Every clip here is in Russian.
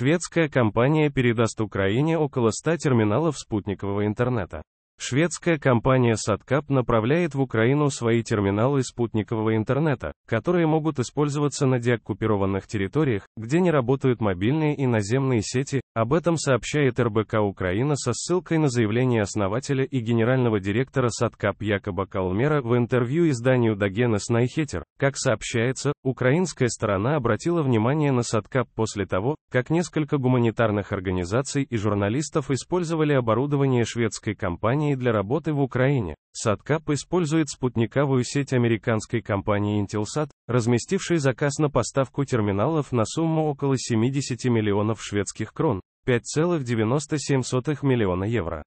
Шведская компания передаст Украине около 100 терминалов спутникового интернета. Шведская компания SatCap направляет в Украину свои терминалы спутникового интернета, которые могут использоваться на деоккупированных территориях, где не работают мобильные и наземные сети, об этом сообщает РБК Украина со ссылкой на заявление основателя и генерального директора Садкап Якоба Калмера в интервью изданию Дагенес Найхетер. Как сообщается, украинская сторона обратила внимание на Садкап после того, как несколько гуманитарных организаций и журналистов использовали оборудование шведской компании для работы в Украине. Садкап использует спутниковую сеть американской компании Intelsat, разместившей заказ на поставку терминалов на сумму около 70 миллионов шведских крон, 5,97 миллиона евро.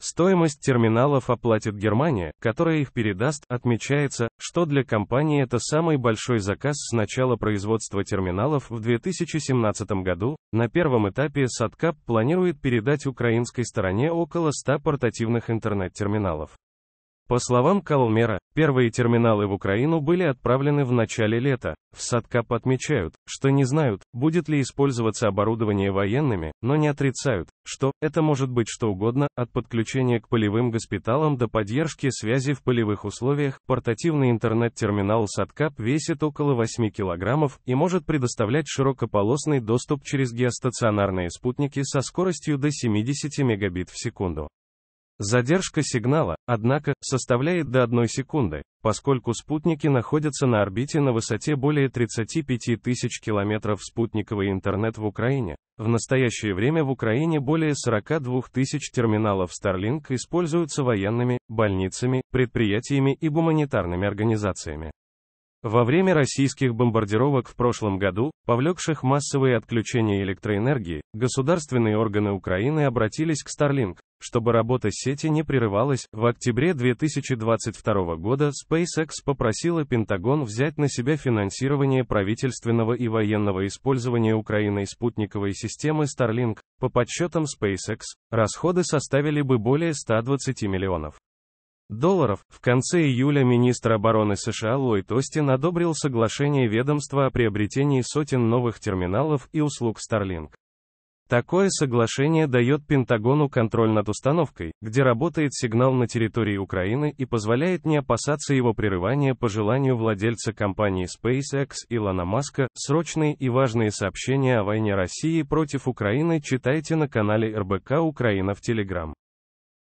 Стоимость терминалов оплатит Германия, которая их передаст, отмечается, что для компании это самый большой заказ с начала производства терминалов в 2017 году. На первом этапе Садкап планирует передать украинской стороне около 100 портативных интернет-терминалов. По словам Калмера, первые терминалы в Украину были отправлены в начале лета. В Садкап отмечают, что не знают, будет ли использоваться оборудование военными, но не отрицают, что это может быть что угодно, от подключения к полевым госпиталам до поддержки связи в полевых условиях. Портативный интернет-терминал Садкап весит около 8 килограммов и может предоставлять широкополосный доступ через геостационарные спутники со скоростью до 70 мегабит в секунду. Задержка сигнала, однако, составляет до 1 секунды, поскольку спутники находятся на орбите на высоте более 35 тысяч километров спутниковый интернет в Украине. В настоящее время в Украине более 42 тысяч терминалов Starlink используются военными, больницами, предприятиями и гуманитарными организациями. Во время российских бомбардировок в прошлом году, повлекших массовые отключения электроэнергии, государственные органы Украины обратились к Starlink, чтобы работа сети не прерывалась, в октябре 2022 года SpaceX попросила Пентагон взять на себя финансирование правительственного и военного использования Украиной спутниковой системы Starlink. По подсчетам SpaceX, расходы составили бы более 120 миллионов долларов. В конце июля министр обороны США Ллойд Остин одобрил соглашение ведомства о приобретении сотен новых терминалов и услуг Starlink. Такое соглашение дает Пентагону контроль над установкой, где работает сигнал на территории Украины и позволяет не опасаться его прерывания по желанию владельца компании SpaceX Илона Маска. Срочные и важные сообщения о войне России против Украины читайте на канале РБК Украина в Телеграм.